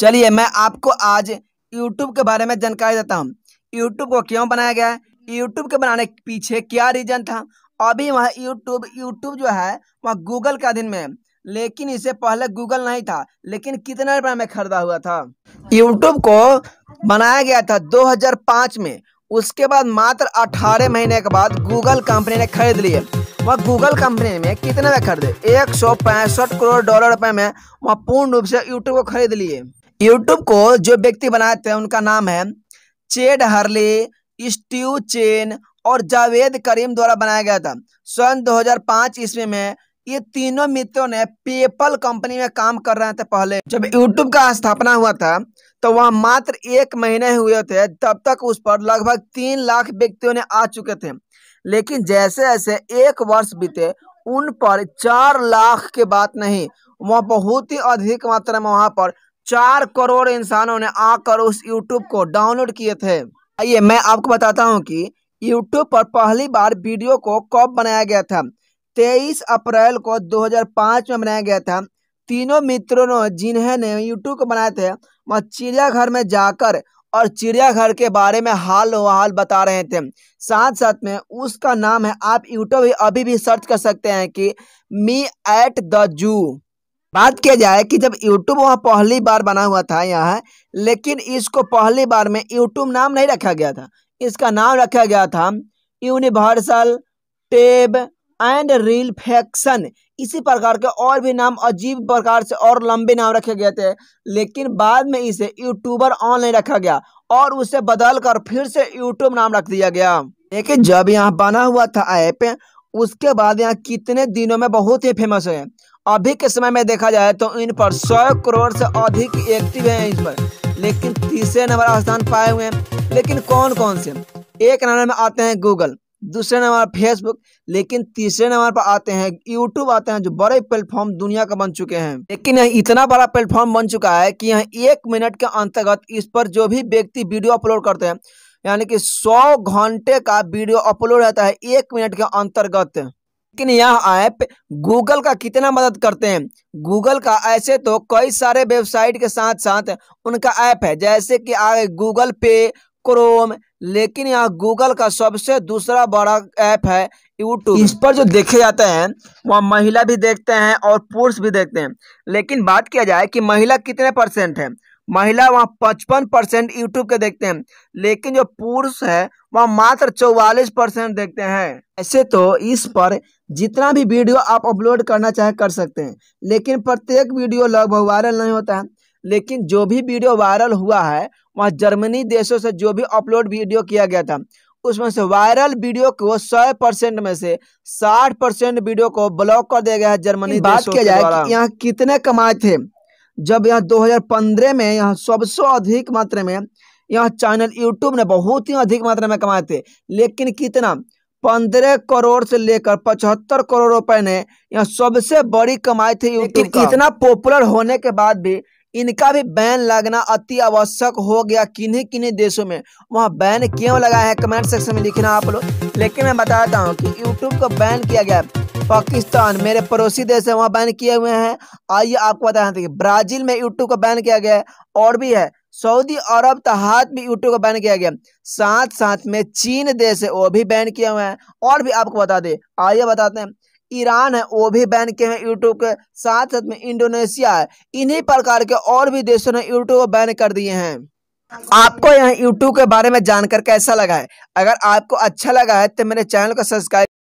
चलिए मैं आपको आज यूट्यूब के बारे में जानकारी देता हूँ यूट्यूब को क्यों बनाया गया है यूट्यूब के बनाने के पीछे क्या रीजन था अभी वहाँ यूट्यूब यूट्यूब जो है वह गूगल के अधीन में लेकिन इसे पहले गूगल नहीं था लेकिन कितने रुपए में खरीदा हुआ था यूट्यूब को बनाया गया था 2005 में उसके बाद मात्र 18 महीने के बाद गूगल कंपनी ने खरीद लिया वह गूगल कंपनी में कितने में खरीदे एक सौ पैंसठ करोड़ डॉलर रुपए में वह पूर्ण रूप से यूट्यूब को खरीद लिए यूट्यूब को जो व्यक्ति बनाए थे उनका नाम है चेड हर्ले स्टीव चेन और जावेद करीम द्वारा बनाया गया था सन 2005 ईस्वी में ये तीनों मित्रों ने पेपल कंपनी में काम कर रहे थे पहले जब यूट्यूब का स्थापना हुआ था तो वह मात्र एक महीने हुए थे तब तक उस पर लगभग तीन लाख व्यक्तियों ने आ चुके थे लेकिन जैसे जैसे एक वर्ष बीते उन पर चार लाख के बात नहीं वह बहुत ही अधिक मात्रा में वहाँ पर चार करोड़ इंसानों ने आकर उस यूट्यूब को डाउनलोड किए थे आइए मैं आपको बताता हूँ कि यूट्यूब पर पहली बार वीडियो को कब बनाया गया था 23 अप्रैल को 2005 में बनाया गया था तीनों मित्रों ने ने यूट्यूब को बनाए थे वह चिड़ियाघर में जाकर और चिड़ियाघर के बारे में हाल हाल बता रहे थे साथ साथ में उसका नाम है आप यूट्यूब अभी भी सर्च कर सकते हैं कि मी एट द जू बात किया जाए कि जब यूट्यूब वहाँ पहली बार बना हुआ था यहाँ लेकिन इसको पहली बार में यूट्यूब नाम नहीं रखा गया था इसका नाम रखा गया था यूनिवर्सल टेब एंड रिल फैक्शन इसी प्रकार के और भी नाम अजीब प्रकार से और लंबे नाम रखे गए थे लेकिन बाद में इसे यूट्यूबर ऑनलाइन रखा गया और उसे बदल कर फिर से यूट्यूब नाम रख दिया गया लेकिन जब यहाँ बना हुआ था ऐप उसके बाद यहाँ कितने दिनों में बहुत ही फेमस है अभी के समय में देखा जाए तो इन पर सौ करोड़ से अधिक एक्टिव है इस पर लेकिन तीसरे नंबर स्थान पाए हुए हैं लेकिन कौन कौन से एक नंबर में आते हैं गूगल दूसरे नंबर फेसबुक लेकिन तीसरे नंबर पर आते हैं यूट्यूब आते हैं जो बड़े प्लेटफॉर्म दुनिया का बन चुके हैं लेकिन यह इतना बड़ा प्लेटफॉर्म बन चुका है कि यह एक मिनट के अंतर्गत इस पर जो भी व्यक्ति वीडियो अपलोड करते हैं यानी कि सौ घंटे का वीडियो अपलोड रहता है एक मिनट के अंतर्गत लेकिन यह ऐप गूगल का कितना मदद करते हैं गूगल का ऐसे तो कई सारे वेबसाइट के साथ साथ उनका ऐप है जैसे कि आगे गूगल पे क्रोम लेकिन यहाँ गूगल का सबसे दूसरा बड़ा ऐप है यूट्यूब इस पर जो देखे जाते हैं वह महिला भी देखते हैं और पुरुष भी देखते हैं लेकिन बात किया जाए कि महिला कितने परसेंट है महिला वहाँ पचपन परसेंट यूट्यूब के देखते हैं लेकिन जो पुरुष है वह मात्र चौवालीस परसेंट देखते हैं ऐसे तो इस पर जितना भी वीडियो आप अपलोड करना चाहे कर सकते हैं लेकिन प्रत्येक वीडियो लगभग वायरल नहीं होता है लेकिन जो भी वीडियो वायरल हुआ है वहाँ जर्मनी देशों से जो भी अपलोड वीडियो किया गया था उसमें से वायरल वीडियो को सौ परसेंट में से साठ परसेंट वीडियो को ब्लॉक कर दिया गया है जर्मनी बात किया जाए कि यहाँ कितने कमाए थे जब यहाँ 2015 में यहाँ सबसे अधिक मात्रा में यह चैनल यूट्यूब ने बहुत ही अधिक मात्रा में कमाए थे लेकिन कितना पंद्रह करोड़ से लेकर पचहत्तर करोड़ रुपए ने यहाँ सबसे बड़ी कमाई थी यूट्यूब इतना पॉपुलर होने के बाद भी इनका भी बैन लगना अति आवश्यक हो गया किन्हीं किन्हीं देशों में वहाँ बैन क्यों लगाया है कमेंट सेक्शन में लिखना आप लोग लेकिन मैं बताता हूँ कि यूट्यूब को बैन किया गया पाकिस्तान मेरे पड़ोसी देश है वहाँ बैन किए हुए हैं आइए आपको बताते हैं ब्राजील में यूट्यूब को बैन किया गया है और भी है सऊदी अरब तहात भी यूट्यूब को बैन किया गया साथ साथ में चीन देश है वो भी बैन किया हुआ है और भी आपको बता दें आइए बताते हैं ईरान है वो भी बैन किए हैं यूट्यूब के साथ साथ में इंडोनेशिया है इन्हीं प्रकार के और भी देशों ने यूट्यूब को बैन कर दिए हैं आपको यहाँ यूट्यूब के बारे में जानकर कैसा लगा है अगर आपको अच्छा लगा है तो मेरे चैनल को सब्सक्राइब